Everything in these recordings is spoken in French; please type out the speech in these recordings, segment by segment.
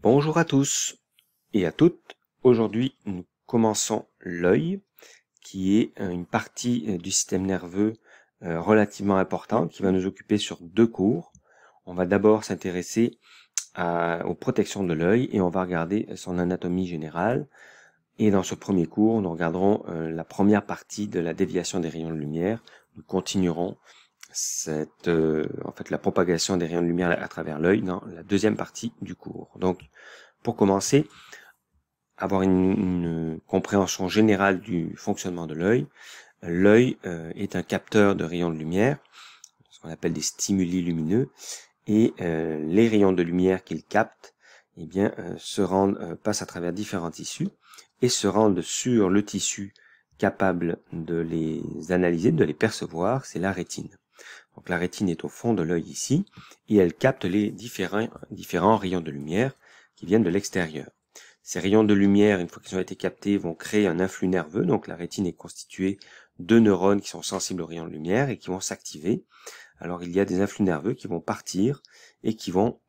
Bonjour à tous et à toutes. Aujourd'hui, nous commençons l'œil, qui est euh, une partie euh, du système nerveux euh, relativement importante, qui va nous occuper sur deux cours. On va d'abord s'intéresser aux protections de l'œil et on va regarder son anatomie générale. Et dans ce premier cours, nous regarderons la première partie de la déviation des rayons de lumière. Nous continuerons cette, euh, en fait, la propagation des rayons de lumière à travers l'œil dans la deuxième partie du cours. Donc, pour commencer, avoir une, compréhension générale du fonctionnement de l'œil. L'œil euh, est un capteur de rayons de lumière, ce qu'on appelle des stimuli lumineux, et euh, les rayons de lumière qu'il capte, eh bien, se rendent, passent à travers différents tissus et se rendent sur le tissu capable de les analyser, de les percevoir, c'est la rétine. Donc la rétine est au fond de l'œil ici, et elle capte les différents, rayons de lumière qui viennent de l'extérieur. Ces rayons de lumière, une fois qu'ils ont été captés, vont créer un influx nerveux. Donc la rétine est constituée de neurones qui sont sensibles aux rayons de lumière et qui vont s'activer. Alors il y a des influx nerveux qui vont partir et qui vont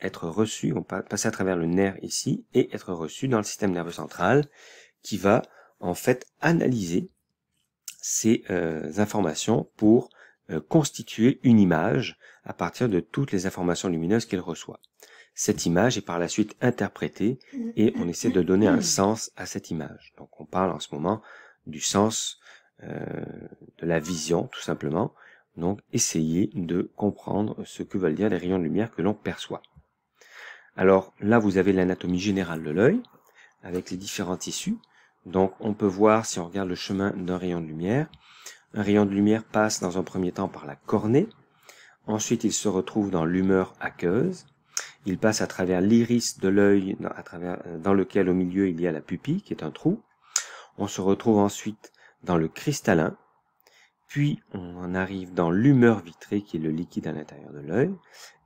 être reçus, vont passer à travers le nerf ici et être reçus dans le système nerveux central qui va en fait analyser ces euh, informations pour euh, constituer une image à partir de toutes les informations lumineuses qu'elle reçoit. Cette image est par la suite interprétée et on essaie de donner un sens à cette image. Donc on parle en ce moment du sens euh, de la vision tout simplement. Donc essayer de comprendre ce que veulent dire les rayons de lumière que l'on perçoit. Alors là vous avez l'anatomie générale de l'œil avec les différents tissus. Donc on peut voir si on regarde le chemin d'un rayon de lumière, un rayon de lumière passe dans un premier temps par la cornée, ensuite il se retrouve dans l'humeur aqueuse, il passe à travers l'iris de l'œil dans euh, lequel au milieu il y a la pupille qui est un trou. On se retrouve ensuite dans le cristallin, puis on arrive dans l'humeur vitrée qui est le liquide à l'intérieur de l'œil,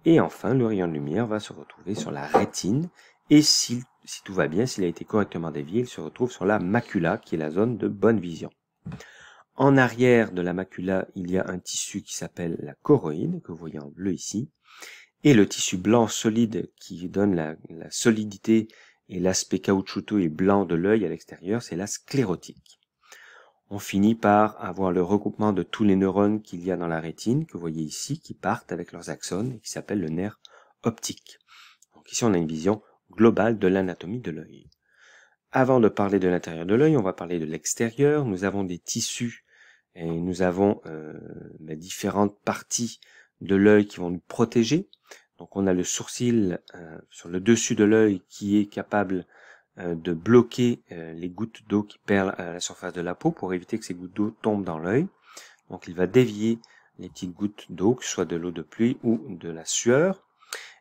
et enfin le rayon de lumière va se retrouver sur la rétine, et si tout va bien, s'il a été correctement dévié, il se retrouve sur la macula qui est la zone de bonne vision. En arrière de la macula, il y a un tissu qui s'appelle la choroïde, que vous voyez en bleu ici, et le tissu blanc solide qui donne la, solidité et l'aspect caoutchouteux et blanc de l'œil à l'extérieur, c'est la sclérotique. On finit par avoir le regroupement de tous les neurones qu'il y a dans la rétine, que vous voyez ici, qui partent avec leurs axones et qui s'appelle le nerf optique. Donc ici, on a une vision globale de l'anatomie de l'œil. Avant de parler de l'intérieur de l'œil, on va parler de l'extérieur. Nous avons des tissus et nous avons euh, bah, différentes parties de l'œil qui vont nous protéger. Donc on a le sourcil euh, sur le dessus de l'œil qui est capable euh, de bloquer les gouttes d'eau qui perlent à la surface de la peau pour éviter que ces gouttes d'eau tombent dans l'œil. Donc il va dévier les petites gouttes d'eau, que ce soit de l'eau de pluie ou de la sueur.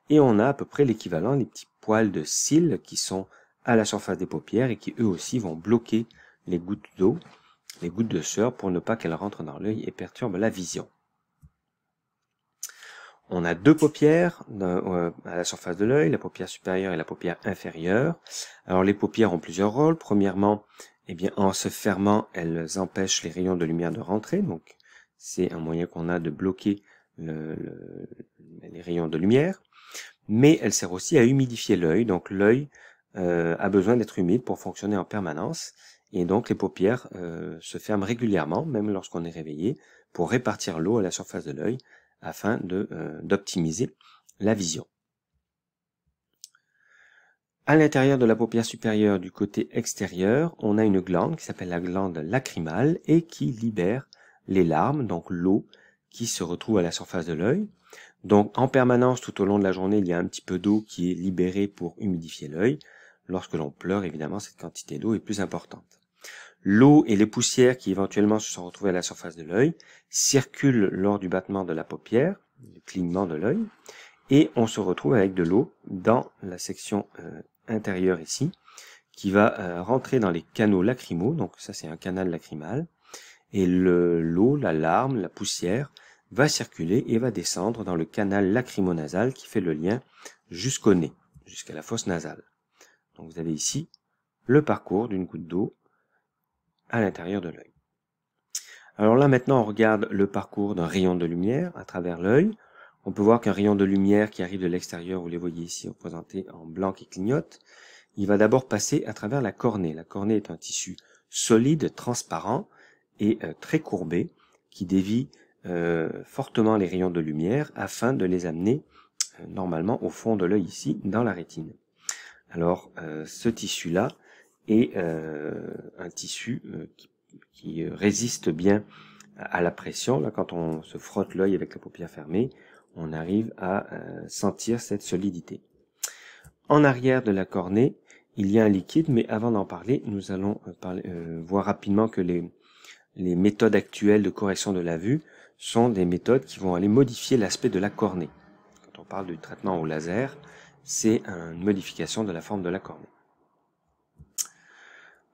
Et on a à peu près l'équivalent des petits poils de cils qui sont à la surface des paupières et qui eux aussi vont bloquer les gouttes d'eau les gouttes de sueur pour ne pas qu'elles rentrent dans l'œil et perturbent la vision. On a deux paupières euh, euh, à la surface de l'œil, la paupière supérieure et la paupière inférieure. Alors les paupières ont plusieurs rôles. Premièrement, eh bien, en se fermant, elles empêchent les rayons de lumière de rentrer. Donc c'est un moyen qu'on a de bloquer les rayons de lumière. Mais elle sert aussi à humidifier l'œil. Donc l'œil euh, a besoin d'être humide pour fonctionner en permanence. Et donc les paupières euh, se ferment régulièrement, même lorsqu'on est réveillé, pour répartir l'eau à la surface de l'œil afin euh, d'optimiser la vision. À l'intérieur de la paupière supérieure du côté extérieur, on a une glande qui s'appelle la glande lacrymale et qui libère les larmes, donc l'eau qui se retrouve à la surface de l'œil. Donc en permanence tout au long de la journée, il y a un petit peu d'eau qui est libérée pour humidifier l'œil. Lorsque l'on pleure, évidemment, cette quantité d'eau est plus importante. L'eau et les poussières qui éventuellement se sont retrouvées à la surface de l'œil circulent lors du battement de la paupière, du clignement de l'œil, et on se retrouve avec de l'eau dans la section euh, intérieure ici, qui va euh, rentrer dans les canaux lacrymaux, donc ça c'est un canal lacrymal, et l'eau, la larme, la poussière va circuler et va descendre dans le canal lacrymonasal qui fait le lien jusqu'au nez, jusqu'à la fosse nasale. Donc vous avez ici le parcours d'une goutte d'eau l'intérieur de l'œil. Alors là maintenant on regarde le parcours d'un rayon de lumière à travers l'œil. On peut voir qu'un rayon de lumière qui arrive de l'extérieur, vous les voyez ici représentés en blanc qui clignote, il va d'abord passer à travers la cornée. La cornée est un tissu solide, transparent et euh, très courbé qui dévie euh, fortement les rayons de lumière afin de les amener euh, normalement au fond de l'œil ici dans la rétine. Alors ce tissu-là et euh, un tissu euh, qui, euh, résiste bien à la pression. Là, quand on se frotte l'œil avec la paupière fermée, on arrive à sentir cette solidité. En arrière de la cornée, il y a un liquide, mais avant d'en parler, nous allons voir rapidement que les, les méthodes actuelles de correction de la vue sont des méthodes qui vont aller modifier l'aspect de la cornée. Quand on parle du traitement au laser, c'est une modification de la forme de la cornée.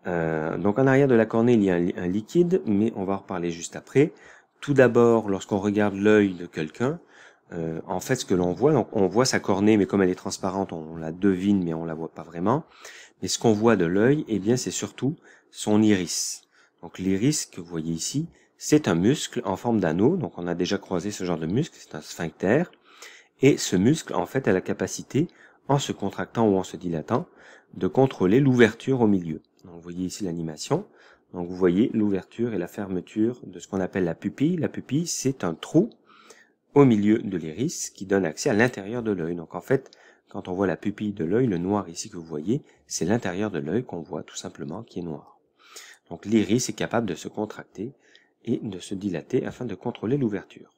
Euh, donc en arrière de la cornée, il y a un, liquide, mais on va en reparler juste après. Tout d'abord, lorsqu'on regarde l'œil de quelqu'un, euh, en fait, ce que l'on voit, donc on voit sa cornée, mais comme elle est transparente, on, la devine, mais on la voit pas vraiment. Mais ce qu'on voit de l'œil, eh bien, c'est surtout son iris. Donc l'iris que vous voyez ici, c'est un muscle en forme d'anneau. Donc on a déjà croisé ce genre de muscle, c'est un sphincter. Et ce muscle, en fait, a la capacité, en se contractant ou en se dilatant, de contrôler l'ouverture au milieu. Donc, vous voyez ici l'animation. Donc vous voyez l'ouverture et la fermeture de ce qu'on appelle la pupille. La pupille, c'est un trou au milieu de l'iris qui donne accès à l'intérieur de l'œil. Donc en fait, quand on voit la pupille de l'œil, le noir ici que vous voyez, c'est l'intérieur de l'œil qu'on voit tout simplement qui est noir. Donc l'iris est capable de se contracter et de se dilater afin de contrôler l'ouverture.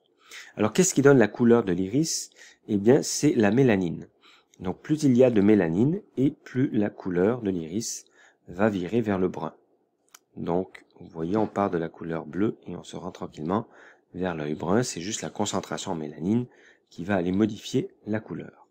Alors qu'est-ce qui donne la couleur de l'iris Eh bien c'est la mélanine. Donc plus il y a de mélanine et plus la couleur de l'iris va virer vers le brun. Donc, vous voyez, on part de la couleur bleue et on se rend tranquillement vers l'œil brun. C'est juste la concentration en mélanine qui va aller modifier la couleur.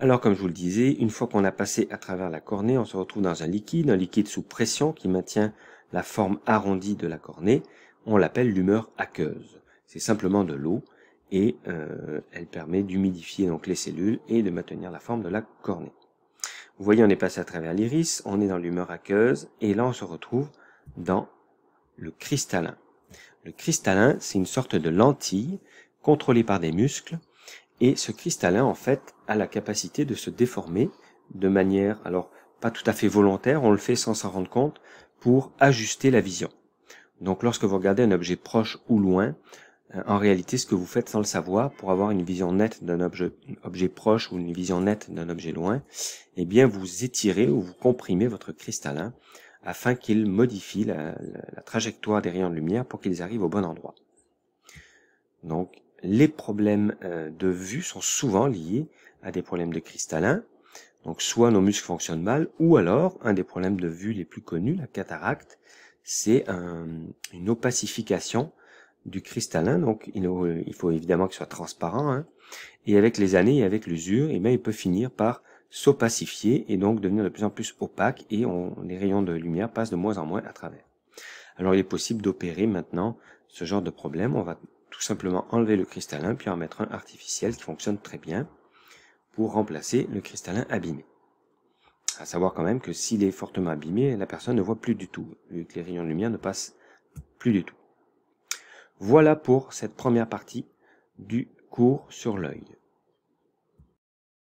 Alors, comme je vous le disais, une fois qu'on a passé à travers la cornée, on se retrouve dans un liquide, un liquide sous pression qui maintient la forme arrondie de la cornée. On l'appelle l'humeur aqueuse. C'est simplement de l'eau et euh, elle permet d'humidifier donc les cellules et de maintenir la forme de la cornée. Vous voyez, on est passé à travers l'iris, on est dans l'humeur aqueuse, et là on se retrouve dans le cristallin. Le cristallin, c'est une sorte de lentille contrôlée par des muscles, et ce cristallin, en fait, a la capacité de se déformer de manière, alors pas tout à fait volontaire, on le fait sans s'en rendre compte, pour ajuster la vision. Donc lorsque vous regardez un objet proche ou loin, euh, en réalité ce que vous faites sans le savoir pour avoir une vision nette d'un objet, proche ou une vision nette d'un objet loin, eh bien vous étirez ou vous comprimez votre cristallin afin qu'il modifie la, trajectoire des rayons de lumière pour qu'ils arrivent au bon endroit. Donc les problèmes euh, de vue sont souvent liés à des problèmes de cristallin. Donc soit nos muscles fonctionnent mal, ou alors un des problèmes de vue les plus connus, la cataracte, c'est une opacification du cristallin, donc euh, il, faut évidemment qu'il soit transparent. Hein. Et avec les années et avec l'usure, eh ben, il peut finir par s'opacifier et donc devenir de plus en plus opaque et les rayons de lumière passent de moins en moins à travers. Alors il est possible d'opérer maintenant ce genre de problème. On va tout simplement enlever le cristallin puis en mettre un artificiel qui fonctionne très bien pour remplacer le cristallin abîmé. À savoir quand même que s'il est fortement abîmé, la personne ne voit plus du tout, vu que les rayons de lumière ne passent plus du tout. Voilà pour cette première partie du cours sur l'œil.